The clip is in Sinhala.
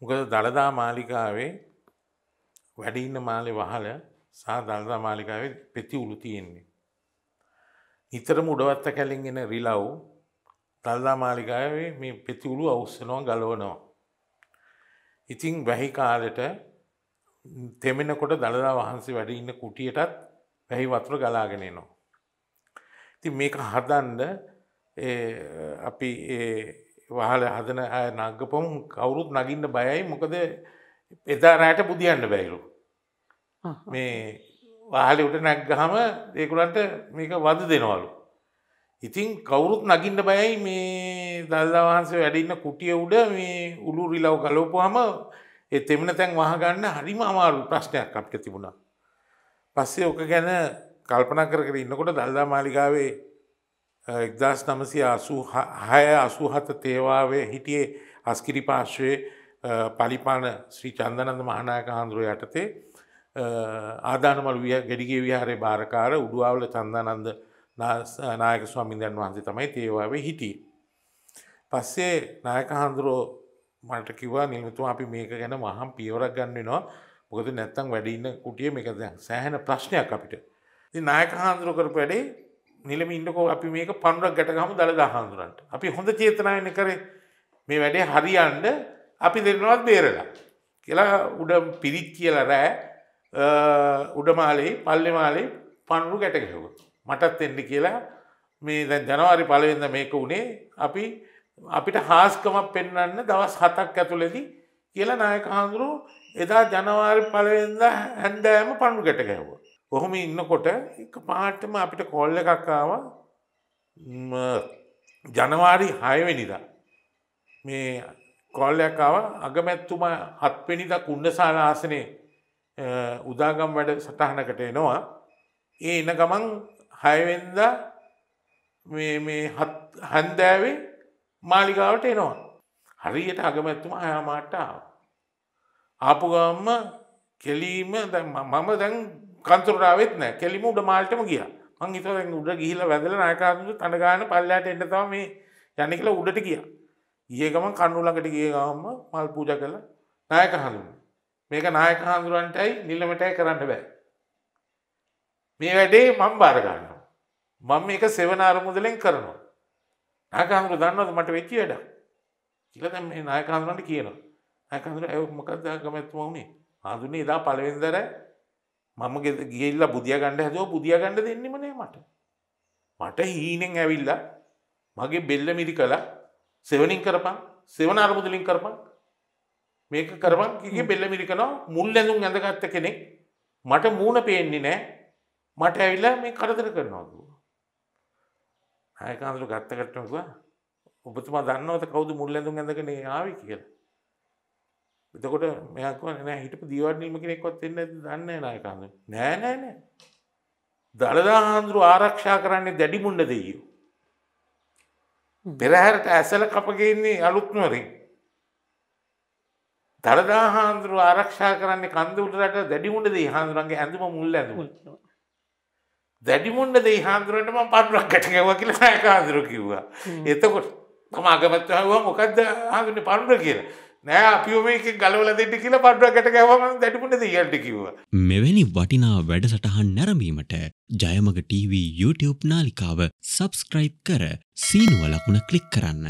මොකද දළදා මාලිකාවේ වැඩඉන්න මාලෙ වහල සහ දළදා මාලිකාවේ පෙති උළු තියෙන්නේ. නිතරම උඩවත්ත කැලින් එන රිලව් දළදා මාලිකාවේ මේ පෙතිවුළු අවස්සනවා ගලවනවා. ඉතිං වැහි කාලෙට තෙමෙනකොට දළදා වහන්සේ වැඩඉන්න කුටියටත් වැහි වතුර ගලාගෙනනවා. ඉතින් මේක හදන්ඩ අපි වහල හදන අය නගපොම් කවුරුත් නගින්න බයයි මොකද එදා රෑට පුදියන්න බැයිලු මේ වාහලි උට නැක්ගහම ඒකුලන්ට මේක වද දෙනවලු ඉතින් කවුරුත් නගින්න බයයි මේ දල්දා වහන්සේ වැඩඉන්න කුටිය උඩ මේ උළු රිලව් කලෝපුහම ඒ තෙමන තැන් වහගන්න හරිම අමාරු ප්‍රශ්නයක් අපට තිබුණා පස්සේ ඕක ගැන කල්පනා කරකර ඉන්නකොට දල්දා මාලිගාවේ එක්දස් නමසය හය අසුහත තේවාවේ හිටියේ අස්කිරි පාශ්වයේ පලිපාන ශ්‍රී චන්දනන්ද මහනායක හාන්දුරුව යටතේ ආධානමල් විය ගෙඩිගේ විහාරේ භාරකාර උඩුවාවල චන්දනන්ද නායක ස්වාමින්දන් වහන්සේ තමයි තේවාවේ හිටිය. පස්සේ නායක හාන්දුරෝ මට කිවා නිල්මතුම අපි මේක ගැන මහම් පියවරක් ගන්නවා මොකද නැත්තම් වැඩින්න කුටිය මේක සෑහෙන ප්‍රශ්නයක් අපිට. නායක හාන්දුරුව කරපු වැඩේ නිලම ඉන්නකෝ අපි මේක පණුරක් ගැටගහම දළදා හාමුදුරන්ට අපි හොඳ චේතනායන කරේ මේ වැඩේ හරියන්ඩ අපි දෙන්නවත් බේරලා කියලා උඩ පිරිත් කියල රෑ උඩමාලේ පල්ලෙ මාලේ පණුරු ගැටගහකු මටත් එන්න කියලා මේ දැන් ජනවාරි පලවෙද මේක වුණේ අපි අපිට හාස්කමක් පෙන්වන්න දවස් හතක් ඇතුලෙදී කියලා නායක හාමුදුරුව එදා ජනවාරි පලවෙද හැන්දෑම පණු ගැටගැහවා කොහොම ඉන්නකොට එක පාටම අපිට කොල්ල එකක්කාව ජනවාරි හයවෙනිදා. මේ කොල්ලයක්කාව අගමැත්තුම හත්වෙනිද කුන්න සාලාසනය උදාගම් වැඩ සටහනකට එනවා. ඒ එන ගමන් හයවෙන්ද මේ හන්දෑවේ මාලිගාවට එනවා. හරියට අගමැත්තුම හයාමාට්ටාව. ආපුගම්ම කෙලීම මම දැන් කන්තුරාවෙත් නෑ කෙලිම උඩ මාල්ටම ගිය මං හිතව උඩ ගිහිල වැදල නායකාතුට තනගාන පල්ලට එන්නතම මේ යන කියලා උඩට කිය ඒගම කණ්ඩුලකට ගිය ගහම මල් පූජ කළ නායක හඳුන් මේක නායක හාමුදුරන්ටයි නිල්ලමටයි කරන්න බෑ මේ වැඩේ මං බාරගන්න මං මේක සෙවන අරමුදලෙන් කරනවා නාකාහමුරු දන්නවද මට වෙච්චි වැඩ කියලා මේ නායකාහඳුරන්ට කියනවා ඇකඳුර ඇවමකක්ද ගමැත්තුම වුණේ හඳුනේ දා පලවෙන්දරෑ මම ගිල්ලා බුදිය ගණඩ හැතුව බුදිය ගණඩ දෙන්නෙමනේ මට මට හීනෙන් ඇවිල්ලා මගේ බෙල්ල මිරි කලා සෙවනින් කරපන් සෙවන අරමුදලින් කරපන් මේක කරපන් කිය බෙල්ල මිරි කනවා මුල් ඇඳුම් ඇඳගත්ත කෙනෙක් මට මූුණ පේන්නේ නෑ මට ඇවිල්ලා මේ කරදර කරනවාද ආයකාන්දුරු ගත්තකටනවා ඔබතුමා දන්නවත කවුද මුල් ඇඳුම් ඇඳගෙන ආවි කියලා එතකොට මෙයක්වන නෑ හිටපු දීවන්නීම කෙනෙක්වත් එන්න ඇති දන්න නායකන්න නෑනෑනෑ දළදා හාන්දුරු ආරක්ෂා කරන්නේ දැඩිමුන්න දෙයෝ. පෙරහැරට ඇසල කපගන්නේ අලුත්නුවරින්. දළදා හාන්දුරු ආරක්ෂා කරන්නේ කන්දුටරට දැඩිමුට දේ හාන්දුරන්ගේ ඇඳම මුල් ඇඳ. දැඩිමුන්න දේ හාන්දුරුවටම පටුරක් ගැටකව කියලා නායකාන්දුර කිව්වා. එතකොට තම අගමත්ව හවා මොකක්ද හාදුන පණුර කියලා නෑ අපිෝමක ගලවල දෙට කියලා පඩ්ුවකට ගැවම දැටපුට දියල්ට කිව. මෙවැනි වටිනා වැඩසටහන් නැරඹීමට ජයමග TV YouTube නාලිකාව සබස්ක්‍රයිබ් කර සීනුවලකුණ කලික් කරන්න.